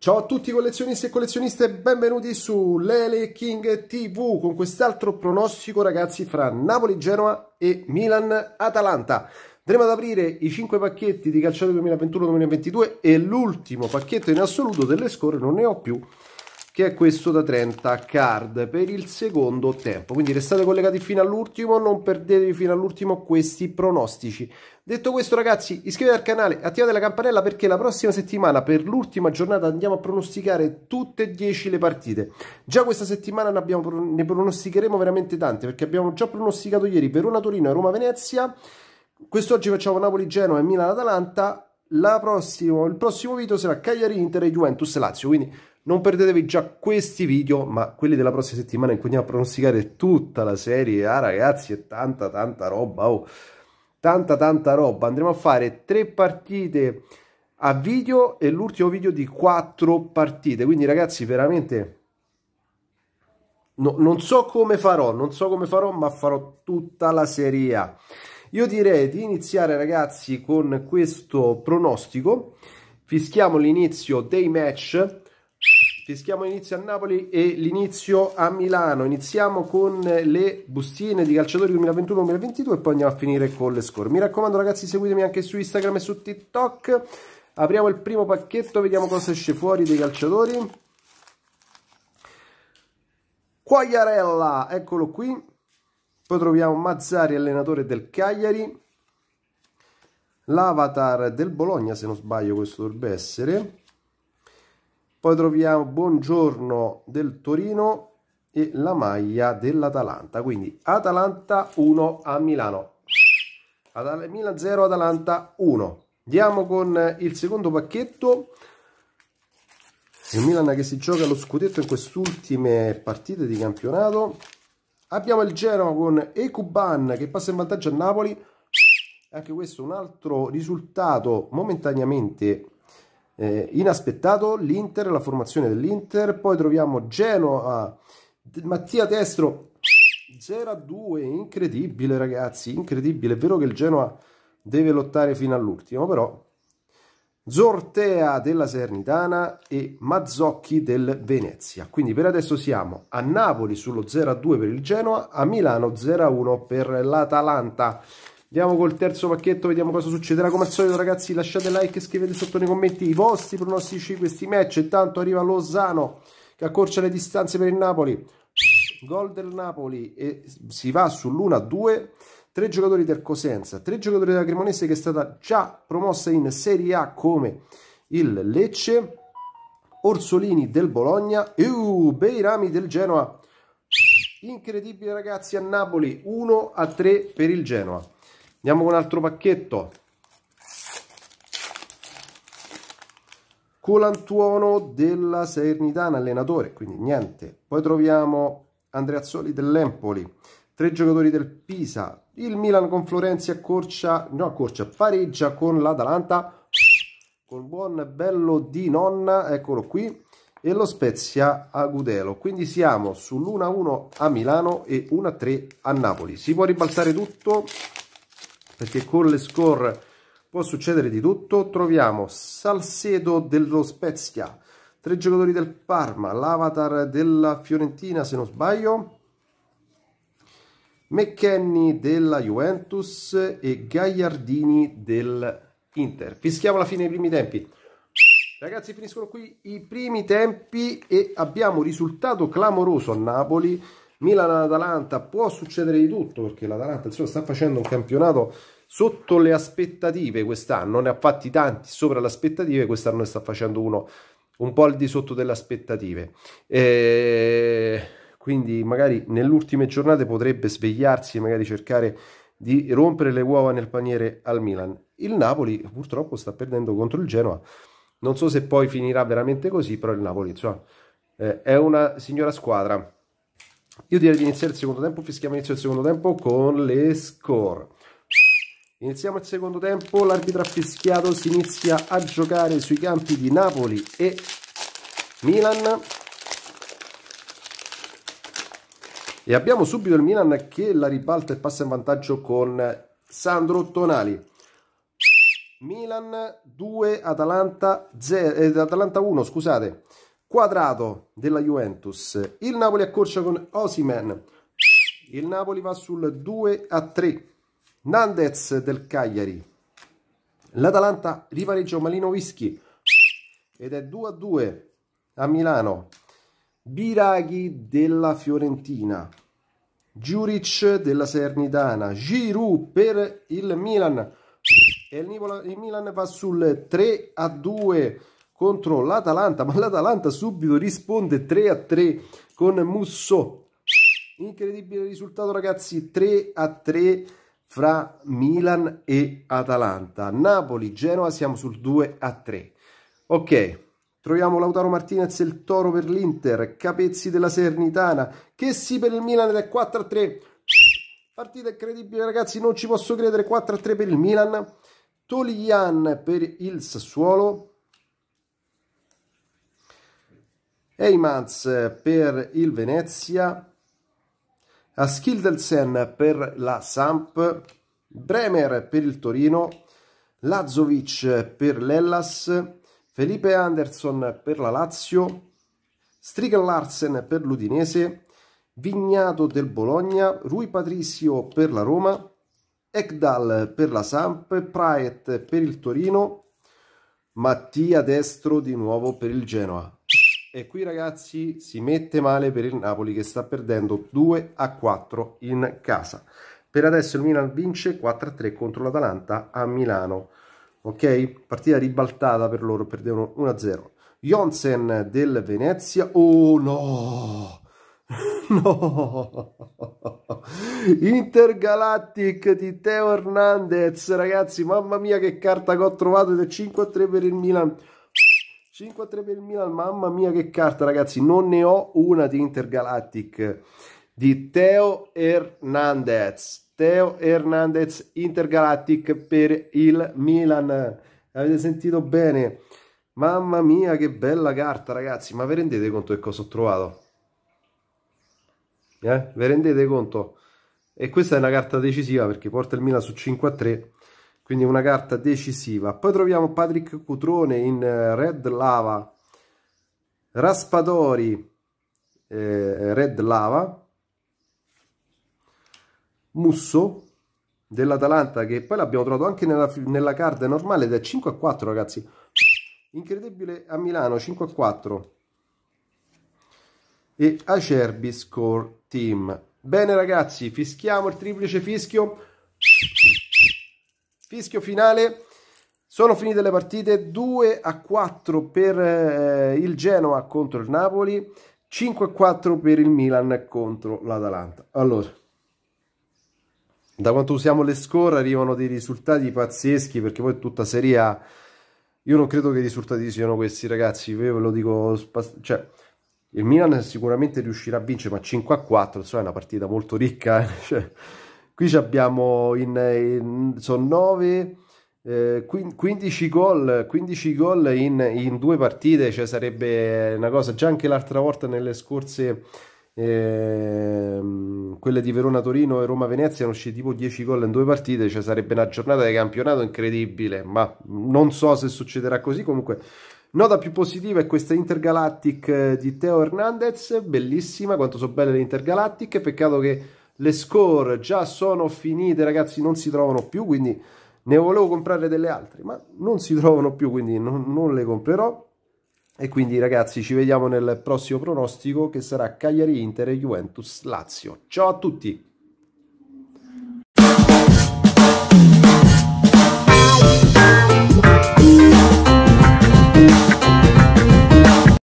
Ciao a tutti collezionisti e collezioniste e benvenuti su Lele King TV con quest'altro pronostico ragazzi fra Napoli-Genoa e Milan-Atalanta. Andremo ad aprire i 5 pacchetti di calciato 2021-2022 e l'ultimo pacchetto in assoluto delle score non ne ho più che è questo da 30 card per il secondo tempo. Quindi restate collegati fino all'ultimo, non perdetevi fino all'ultimo questi pronostici. Detto questo ragazzi, iscrivetevi al canale, attivate la campanella perché la prossima settimana per l'ultima giornata andiamo a pronosticare tutte e 10 le partite. Già questa settimana ne, abbiamo, ne pronosticheremo veramente tante perché abbiamo già pronosticato ieri Verona-Torino e Roma-Venezia. Quest'oggi facciamo napoli genova e Milan-Atalanta. il prossimo video sarà Cagliari-Inter e Juventus-Lazio, quindi non perdetevi già questi video, ma quelli della prossima settimana in cui andiamo a pronosticare tutta la serie A, ah, ragazzi, è tanta tanta roba, oh. Tanta tanta roba. Andremo a fare tre partite a video e l'ultimo video di quattro partite. Quindi ragazzi, veramente no, non so come farò, non so come farò, ma farò tutta la serie A. Io direi di iniziare ragazzi con questo pronostico. Fischiamo l'inizio dei match Fischiamo l'inizio a Napoli e l'inizio a Milano. Iniziamo con le bustine di calciatori 2021-2022 e poi andiamo a finire con le score. Mi raccomando ragazzi seguitemi anche su Instagram e su TikTok. Apriamo il primo pacchetto, vediamo cosa esce fuori dei calciatori. Quagliarella, eccolo qui. Poi troviamo Mazzari, allenatore del Cagliari. L'avatar del Bologna, se non sbaglio questo dovrebbe essere poi troviamo Buongiorno del Torino e la maglia dell'Atalanta. Quindi Atalanta 1 a Milano. Atal Milan 0, Atalanta 1. Andiamo con il secondo pacchetto. Il Milan che si gioca lo scudetto in quest'ultime partite di campionato. Abbiamo il Genoa con Ecuban che passa in vantaggio a Napoli. Anche questo un altro risultato momentaneamente eh, inaspettato l'Inter, la formazione dell'Inter, poi troviamo Genoa, Mattia Destro 0-2, incredibile ragazzi, incredibile, è vero che il Genoa deve lottare fino all'ultimo, però Zortea della Sernitana e Mazzocchi del Venezia. Quindi per adesso siamo a Napoli sullo 0-2 per il Genoa, a Milano 0-1 per l'Atalanta. Andiamo col terzo pacchetto, vediamo cosa succederà. Come al solito ragazzi lasciate like e scrivete sotto nei commenti i vostri pronostici di questi match. Intanto arriva Lozano che accorcia le distanze per il Napoli. Gol del Napoli e si va sull'1-2. Tre giocatori del Cosenza, tre giocatori della Cremonese che è stata già promossa in Serie A come il Lecce. Orsolini del Bologna e uh, Beirami del Genoa. Incredibile ragazzi a Napoli, 1 a 3 per il Genoa. Andiamo con un altro pacchetto. Colantuono della Sernitana, allenatore, quindi niente. Poi troviamo Andreazzoli dell'Empoli, tre giocatori del Pisa, il Milan con Florenzi a Corcia, no a Corcia, pareggia con l'Atalanta, col buon bello di nonna, eccolo qui, e lo Spezia a Gudelo. Quindi siamo sull'1-1 a Milano e 1-3 a Napoli. Si può ribaltare tutto perché con le score può succedere di tutto. Troviamo Salcedo dello Spezia, tre giocatori del Parma, l'avatar della Fiorentina se non sbaglio, McKenny della Juventus e Gagliardini dell'Inter. Fischiamo la fine dei primi tempi. Ragazzi finiscono qui i primi tempi e abbiamo risultato clamoroso a Napoli Milan-Atalanta può succedere di tutto perché l'Atalanta sta facendo un campionato sotto le aspettative quest'anno, ne ha fatti tanti sopra le aspettative, quest'anno ne sta facendo uno un po' al di sotto delle aspettative. E quindi magari nell'ultima giornata potrebbe svegliarsi e magari cercare di rompere le uova nel paniere al Milan. Il Napoli purtroppo sta perdendo contro il Genoa, non so se poi finirà veramente così, però il Napoli cioè, è una signora squadra io direi di iniziare il secondo tempo, fischiamo inizio il secondo tempo con le score. Iniziamo il secondo tempo, l'arbitro ha fischiato, si inizia a giocare sui campi di Napoli e Milan. E abbiamo subito il Milan che la ribalta e passa in vantaggio con Sandro Tonali. Milan 2, Atalanta, 0, eh, Atalanta 1, scusate. Quadrato della Juventus. Il Napoli accorcia con Osimen. Il Napoli va sul 2 a 3. Nandez del Cagliari. L'Atalanta ripareggia Malinovischi ed è 2 a 2 a Milano. Biraghi della Fiorentina. Giuric della Sernitana. Giroud per il Milan. E il Milan va sul 3 a 2 contro l'Atalanta, ma l'Atalanta subito risponde 3 a 3 con Musso. Incredibile risultato ragazzi, 3 a 3 fra Milan e Atalanta. Napoli-Genova siamo sul 2 a 3. Ok, troviamo Lautaro Martinez e il Toro per l'Inter, Capezzi della Sernitana, sì per il Milan ed è 4 a 3. Partita incredibile ragazzi, non ci posso credere, 4 a 3 per il Milan. Tolian per il Sassuolo, Eimans per il Venezia, Skildelsen per la Samp, Bremer per il Torino, Lazovic per l'Ellas, Felipe Anderson per la Lazio, Strigan Larsen per l'Udinese, Vignato del Bologna, Rui Patricio per la Roma, Ekdal per la Samp, Praet per il Torino, Mattia Destro di nuovo per il Genoa. E qui ragazzi si mette male per il Napoli che sta perdendo 2 a 4 in casa. Per adesso il Milan vince 4 a 3 contro l'Atalanta a Milano. Ok? Partita ribaltata per loro, perdevano 1 a 0. Jonsen del Venezia. Oh no! No! Intergalactic di Teo Hernandez, ragazzi, mamma mia che carta che ho trovato ed è 5 a 3 per il Milan. 5 3 per il Milan, mamma mia che carta ragazzi, non ne ho una di Intergalactic di Teo Hernandez. Teo Hernandez Intergalactic per il Milan. Avete sentito bene? Mamma mia che bella carta ragazzi, ma vi rendete conto che cosa ho trovato? Eh? Vi rendete conto? E questa è una carta decisiva perché porta il Milan su 5 3 quindi una carta decisiva. Poi troviamo Patrick Cutrone in eh, Red Lava, Raspadori eh, Red Lava, Musso dell'Atalanta che poi l'abbiamo trovato anche nella, nella carta normale ed è 5 a 4 ragazzi incredibile a Milano 5 a 4 e Acerbi Score Team bene ragazzi fischiamo il triplice fischio Fischio finale. Sono finite le partite 2 a 4 per eh, il Genoa contro il Napoli, 5 a 4 per il Milan contro l'Atalanta. Allora, da quanto usiamo le score arrivano dei risultati pazzeschi perché poi tutta Serie Io non credo che i risultati siano questi, ragazzi. Io ve lo dico, cioè, il Milan sicuramente riuscirà a vincere, ma 5 a 4 insomma, è una partita molto ricca. Eh? Cioè, Qui abbiamo in, in sono 9 15 eh, gol, 15 gol in, in, due partite, cioè sarebbe una cosa, già anche l'altra volta nelle scorse eh, quelle di Verona-Torino e Roma-Venezia hanno usciti tipo 10 gol in due partite, cioè sarebbe una giornata di campionato incredibile, ma non so se succederà così, comunque Nota più positiva è questa Intergalactic eh, di Teo Hernandez, bellissima, quanto sono belle le Intergalactic, peccato che le score già sono finite ragazzi non si trovano più quindi ne volevo comprare delle altre ma non si trovano più quindi non, non le comprerò e quindi ragazzi ci vediamo nel prossimo pronostico che sarà Cagliari-Inter e Juventus-Lazio ciao a tutti